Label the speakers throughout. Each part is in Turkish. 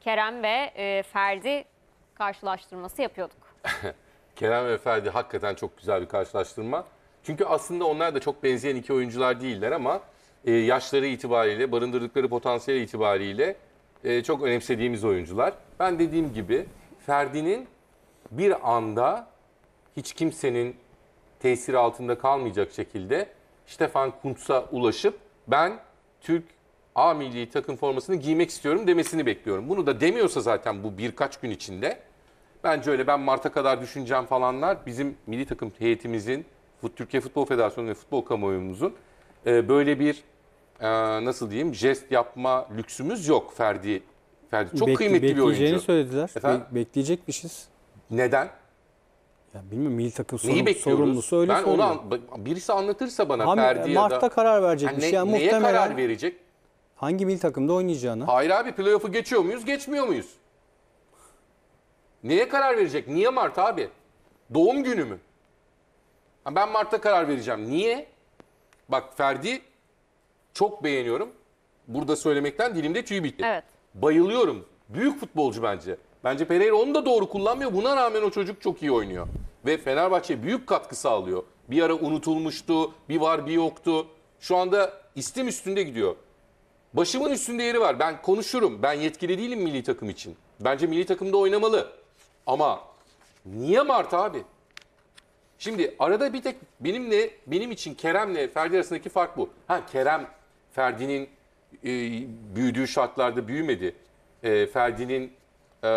Speaker 1: Kerem ve e, Ferdi karşılaştırması yapıyorduk.
Speaker 2: Kerem ve Ferdi hakikaten çok güzel bir karşılaştırma. Çünkü aslında onlar da çok benzeyen iki oyuncular değiller ama e, yaşları itibariyle, barındırdıkları potansiyel itibariyle e, çok önemsediğimiz oyuncular. Ben dediğim gibi Ferdi'nin bir anda hiç kimsenin tesiri altında kalmayacak şekilde Stefan Kuntz'a ulaşıp ben Türk A milli takım formasını giymek istiyorum demesini bekliyorum. Bunu da demiyorsa zaten bu birkaç gün içinde bence öyle ben Mart'a kadar düşüneceğim falanlar bizim milli takım heyetimizin Türkiye Futbol Federasyonu ve futbol kamuoyumuzun e, böyle bir e, nasıl diyeyim jest yapma lüksümüz yok Ferdi. Ferdi çok Bekli, kıymetli bir oyuncu. Bekleyeceğini söylediler. Efendim?
Speaker 3: Be bekleyecekmişiz. Neden? Ya bilmiyorum milli takım sorun, sorumlusu öyle ben söylüyor.
Speaker 2: Onu, birisi anlatırsa bana Ham, Ferdi ya da. karar verecekmiş. Yani, ne, yani neye karar
Speaker 3: verecek? Hangi milli takımda oynayacağını.
Speaker 2: Hayır abi playoff'u geçiyor muyuz geçmiyor muyuz? Neye karar verecek? Niye Mart abi? Doğum günü mü? Ben Mart'ta karar vereceğim. Niye? Bak Ferdi çok beğeniyorum. Burada söylemekten dilimde tüy bitti. Evet. Bayılıyorum. Büyük futbolcu bence. Bence Pereira onu da doğru kullanmıyor. Buna rağmen o çocuk çok iyi oynuyor. Ve Fenerbahçe büyük katkı sağlıyor. Bir ara unutulmuştu, bir var bir yoktu. Şu anda istim üstünde gidiyor. Başımın üstünde yeri var. Ben konuşurum. Ben yetkili değilim milli takım için. Bence milli takımda oynamalı. Ama niye Mart abi? Şimdi arada bir tek benimle benim için Kerem'le Ferdi arasındaki fark bu. Ha Kerem Ferdi'nin e, büyüdüğü şartlarda büyümedi. E, Ferdi'nin e,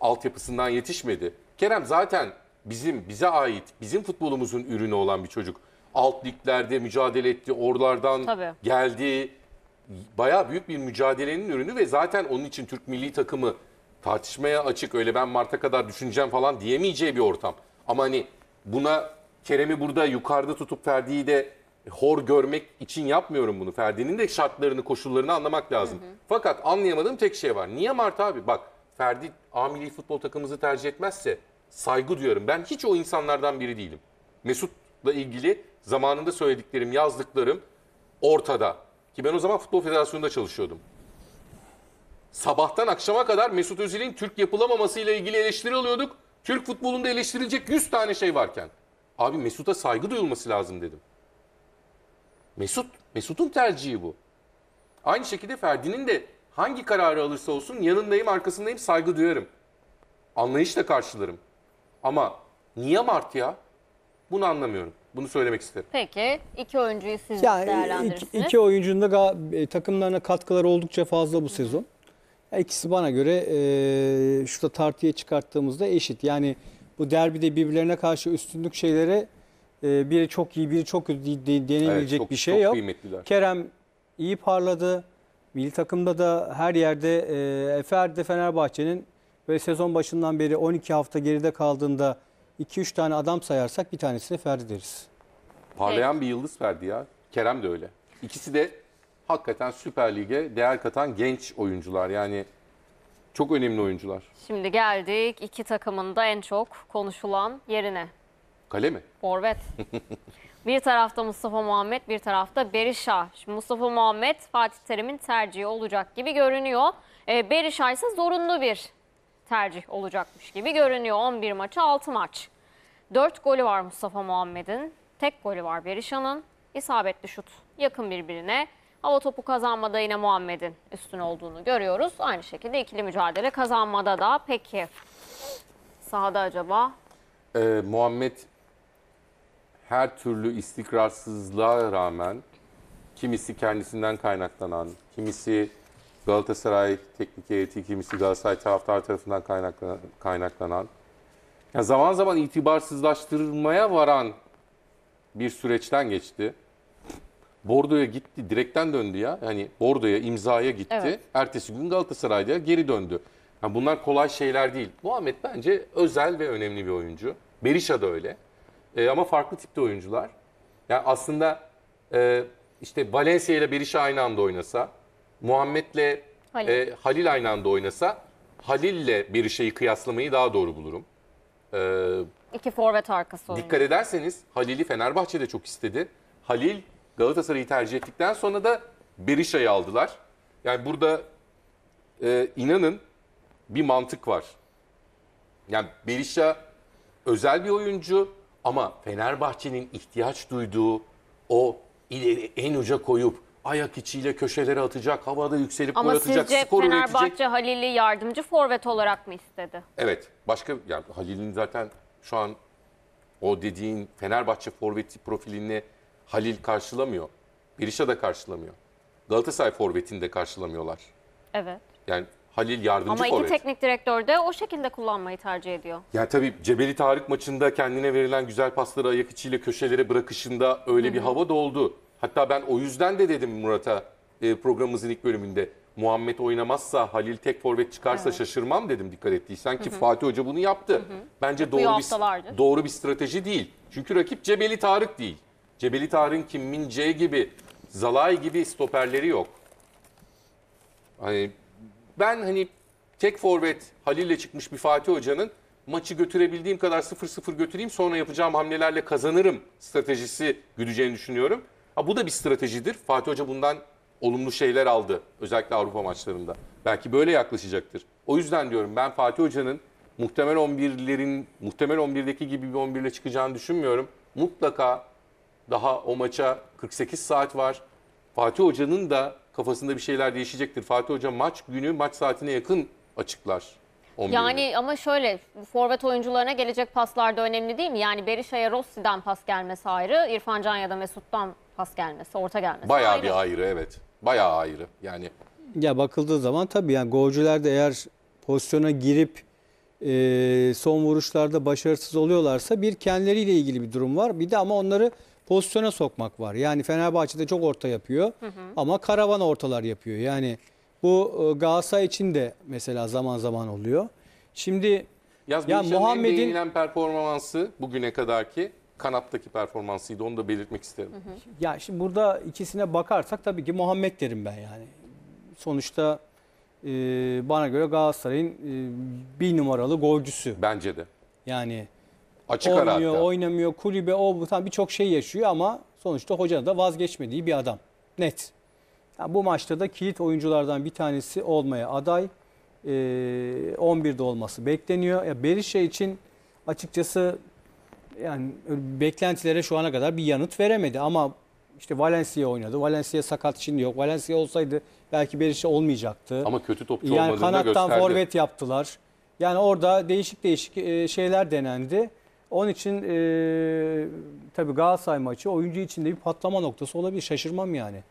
Speaker 2: altyapısından yetişmedi. Kerem zaten bizim bize ait, bizim futbolumuzun ürünü olan bir çocuk. Alt liglerde mücadele etti, oralardan Tabii. geldi bayağı büyük bir mücadelenin ürünü ve zaten onun için Türk milli takımı tartışmaya açık. Öyle ben Mart'a kadar düşüneceğim falan diyemeyeceği bir ortam. Ama hani buna Kerem'i burada yukarıda tutup Ferdi'yi de hor görmek için yapmıyorum bunu. Ferdi'nin de şartlarını, koşullarını anlamak lazım. Hı hı. Fakat anlayamadığım tek şey var. Niye Mart abi? Bak Ferdi amili futbol takımımızı tercih etmezse saygı duyuyorum. Ben hiç o insanlardan biri değilim. Mesut'la ilgili zamanında söylediklerim, yazdıklarım ortada. Ki ben o zaman Futbol Federasyonu'nda çalışıyordum. Sabahtan akşama kadar Mesut Özil'in Türk yapılamaması ile ilgili eleştiri alıyorduk. Türk futbolunda eleştirilecek 100 tane şey varken. Abi Mesut'a saygı duyulması lazım dedim. Mesut, Mesut'un tercihi bu. Aynı şekilde Ferdi'nin de hangi kararı alırsa olsun yanındayım, arkasındayım, saygı duyarım. Anlayışla karşılarım. Ama niye Mart ya? Bunu anlamıyorum. Bunu söylemek isterim.
Speaker 1: Peki iki oyuncuyu siz yani değerlendirirsiniz. Iki,
Speaker 3: iki oyuncunun da e, takımlarına katkıları oldukça fazla bu sezon. İkisi bana göre e, şurada tartıya çıkarttığımızda eşit. Yani bu derbide birbirlerine karşı üstünlük şeylere e, biri çok iyi biri çok kötü denebilecek evet, bir şey çok yok. Kıymetliler. Kerem iyi parladı. Milli takımda da her yerde e, Efer'de Fenerbahçe'nin ve sezon başından beri 12 hafta geride kaldığında 2-3 tane adam sayarsak bir tanesine Ferdi deriz.
Speaker 2: Parlayan bir yıldız Ferdi ya. Kerem de öyle. İkisi de hakikaten Süper Lig'e değer katan genç oyuncular. Yani çok önemli oyuncular.
Speaker 1: Şimdi geldik iki takımın da en çok konuşulan yerine. Kale mi? Forvet. bir tarafta Mustafa Muhammed, bir tarafta Berisha. Şimdi Mustafa Muhammed Fatih Terim'in tercihi olacak gibi görünüyor. Ee, Berisha ise zorunlu bir tercih olacakmış gibi görünüyor. 11 maçı 6 maç. 4 golü var Mustafa Muhammed'in. Tek golü var Berisha'nın. İsabetli şut yakın birbirine. Hava topu kazanmada yine Muhammed'in üstün olduğunu görüyoruz. Aynı şekilde ikili mücadele kazanmada da peki sahada acaba?
Speaker 2: Ee, Muhammed her türlü istikrarsızlığa rağmen kimisi kendisinden kaynaklanan, kimisi Galatasaray teknik heyeti, kimisi Galatasaray taraftarı tarafından kaynaklanan, kaynaklanan yani zaman zaman itibarsızlaştırmaya varan bir süreçten geçti. Bordo'ya gitti, direkten döndü ya. hani Bordo'ya imzaya gitti. Evet. Ertesi gün Galatasaray'da geri döndü. Yani bunlar kolay şeyler değil. Muhammed bence özel ve önemli bir oyuncu. Berisha da öyle. E, ama farklı tipte oyuncular. Yani aslında e, işte Valencia ile Berisha aynı anda oynasa, Muhammed'le Halil. E, Halil aynı anda oynasa Halil'le bir şeyi kıyaslamayı daha doğru bulurum. E,
Speaker 1: İki forvet arkası oynuyor. Dikkat
Speaker 2: ederseniz Halil'i Fenerbahçe'de çok istedi. Halil Galatasaray'ı tercih ettikten sonra da Berisha'yı aldılar. Yani burada e, inanın bir mantık var. Yani Berisha özel bir oyuncu ama Fenerbahçe'nin ihtiyaç duyduğu o ileri en uca koyup ayak içiyle köşelere atacak, havada yükselip Ama gol atacak, sizce Fenerbahçe
Speaker 1: üretecek. Halil'i yardımcı forvet olarak mı istedi?
Speaker 2: Evet. Başka yani Halil'in zaten şu an o dediğin Fenerbahçe forveti profilini Halil karşılamıyor. Berisha da karşılamıyor. Galatasaray forvetini de karşılamıyorlar. Evet. Yani Halil yardımcı Ama iki forvet. teknik
Speaker 1: direktör de o şekilde kullanmayı tercih ediyor.
Speaker 2: Yani tabii Cebeli Tarık maçında kendine verilen güzel pasları ayak içiyle köşelere bırakışında öyle Hı -hı. bir hava da oldu. Hatta ben o yüzden de dedim Murat'a e, programımızın ilk bölümünde Muhammed oynamazsa Halil tek forvet çıkarsa evet. şaşırmam dedim dikkat ettiysen ki hı hı. Fatih Hoca bunu yaptı. Hı hı. Bence doğru bir, doğru bir strateji değil. Çünkü rakip Cebeli Tarık değil. Cebeli Tarık'ın Kim Min C gibi Zalay gibi stoperleri yok. Hani ben hani tek forvet Halil'le çıkmış bir Fatih Hoca'nın maçı götürebildiğim kadar 0-0 götüreyim sonra yapacağım hamlelerle kazanırım stratejisi güdeceğini düşünüyorum. Ha bu da bir stratejidir. Fatih Hoca bundan olumlu şeyler aldı. Özellikle Avrupa maçlarında. Belki böyle yaklaşacaktır. O yüzden diyorum ben Fatih Hoca'nın muhtemel 11'lerin muhtemel 11'deki gibi bir 11 ile çıkacağını düşünmüyorum. Mutlaka daha o maça 48 saat var. Fatih Hoca'nın da kafasında bir şeyler değişecektir. Fatih Hoca maç günü maç saatine yakın açıklar. 11 Yani
Speaker 1: ama şöyle forvet oyuncularına gelecek paslar da önemli değil mi? Yani Berisha'ya Rossi'den pas gelmesi ayrı, İrfan Can ya da Mesut'tan pas gelmesi, orta gelmesi Bayağı ayrı. bir
Speaker 3: ayrı
Speaker 2: evet. Bayağı ayrı. Yani
Speaker 3: Ya bakıldığı zaman tabii yani golcüler de eğer pozisyona girip e, son vuruşlarda başarısız oluyorlarsa bir kendileriyle ilgili bir durum var. Bir de ama onları pozisyona sokmak var. Yani Fenerbahçe'de çok orta yapıyor ama karavan ortalar yapıyor. Yani bu e, Galatasaray için de mesela zaman zaman oluyor. Şimdi Yaz ya Muhammed'in değinilen
Speaker 2: performansı bugüne kadarki kanattaki performansıydı. Onu da belirtmek isterim. Hı hı.
Speaker 3: Ya şimdi burada ikisine bakarsak tabii ki Muhammed derim ben yani. Sonuçta e, bana göre Galatasaray'ın e, bir numaralı golcüsü. Bence de. Yani Açık olmuyor, ara oynamıyor, kulübe o bu tam birçok şey yaşıyor ama sonuçta hocanın da vazgeçmediği bir adam. Net. Yani bu maçta da kilit oyunculardan bir tanesi olmaya aday. E, 11'de olması bekleniyor. Ya Berisha için açıkçası yani beklentilere şu ana kadar bir yanıt veremedi ama işte Valencia oynadı. Valencia sakat şimdi yok. Valencia olsaydı belki Berisha olmayacaktı. Ama kötü topçu yani olmadığını kanattan gösterdi. Kanattan forvet yaptılar. Yani orada değişik değişik e, şeyler denendi. Onun için e, tabii Galatasaray maçı oyuncu içinde bir patlama noktası olabilir. Şaşırmam yani.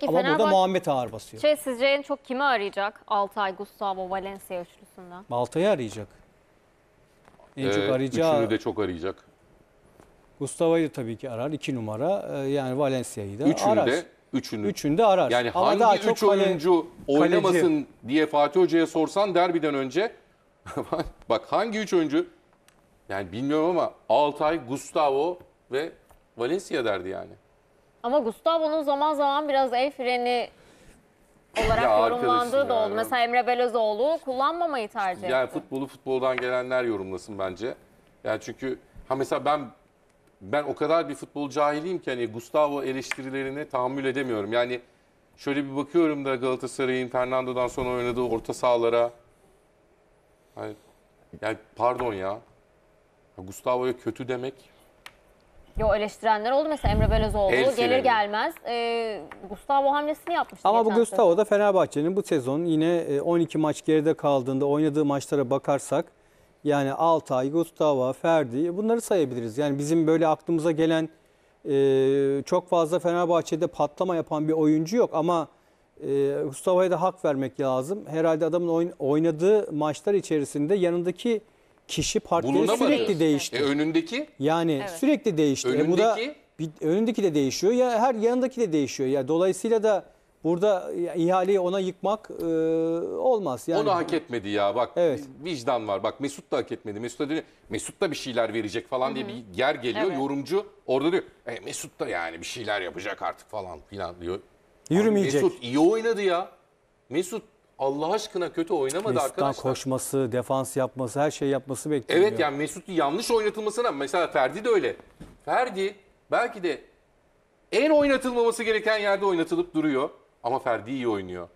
Speaker 1: Peki Ama burada Muhammed
Speaker 3: ağır basıyor. Şey
Speaker 1: sizce en çok kimi arayacak? Altay, Gustavo, Valencia üçlüsünden.
Speaker 3: Altay'ı arayacak. En ee, çok arayacağı... Üçünü de çok arayacak. Gustavo'yu tabii ki arar. iki numara. Ee, yani Valencia'yı da üçünü arar. De,
Speaker 2: üçünü. üçünü
Speaker 3: de arar. Yani Ama hangi üç oyuncu
Speaker 2: kale... oynamasın kaleci. diye Fatih Hoca'ya sorsan derbiden önce bak hangi üç oyuncu yani bilmiyorum ama Altay, Gustavo ve Valencia derdi yani.
Speaker 1: Ama Gustavo'nun zaman zaman biraz el freni
Speaker 2: olarak Ya yorumlandığı da oldu. yani. Mesela
Speaker 1: Emre Belözoğlu kullanmamayı tercih etti. Yani
Speaker 2: futbolu futboldan gelenler yorumlasın bence. Yani çünkü ha mesela ben ben o kadar bir futbol cahiliyim ki hani Gustavo eleştirilerini tahammül edemiyorum. Yani şöyle bir bakıyorum da Galatasaray'ın Fernando'dan sonra oynadığı orta sahalara. Hani, yani pardon ya. Ya Gustavo'ya kötü demek
Speaker 1: Yo eleştirenler oldu mesela Emre Belözoğlu El gelir gelmez e, Gustavo hamlesini yapmıştı. Ama bu Gustavo
Speaker 3: da Fenerbahçe'nin bu sezon yine 12 e, maç geride kaldığında oynadığı maçlara bakarsak yani Altay, Gustavo, Ferdi e, bunları sayabiliriz. Yani bizim böyle aklımıza gelen e, çok fazla Fenerbahçe'de patlama yapan bir oyuncu yok ama e, Gustavo'ya da hak vermek lazım. Herhalde adamın oynadığı maçlar içerisinde yanındaki kişi partneri sürekli değişti. E önündeki? Yani sürekli değişti. E bu da Önündeki? bir, önündeki de değişiyor ya her yanındaki de değişiyor. Ya dolayısıyla da burada ya, ihaleyi ona yıkmak e, olmaz. Yani Onu hak
Speaker 2: etmedi ya bak Evet. vicdan var bak Mesut da hak etmedi Mesut da, diyor, Mesut da bir şeyler verecek falan diye bir yer geliyor Evet. yorumcu orada diyor e, Mesut da yani bir şeyler yapacak artık falan filan
Speaker 3: diyor. Abi Yürümeyecek. Mesut
Speaker 2: iyi oynadı ya Mesut Allah aşkına kötü oynamadı Mesut'tan arkadaşlar.
Speaker 3: koşması, defans yapması, her şey yapması bekleniyor. Evet yani
Speaker 2: Mesut'u yanlış oynatılmasına mesela Ferdi de öyle. Ferdi belki de en oynatılmaması
Speaker 1: gereken yerde oynatılıp duruyor ama Ferdi iyi oynuyor.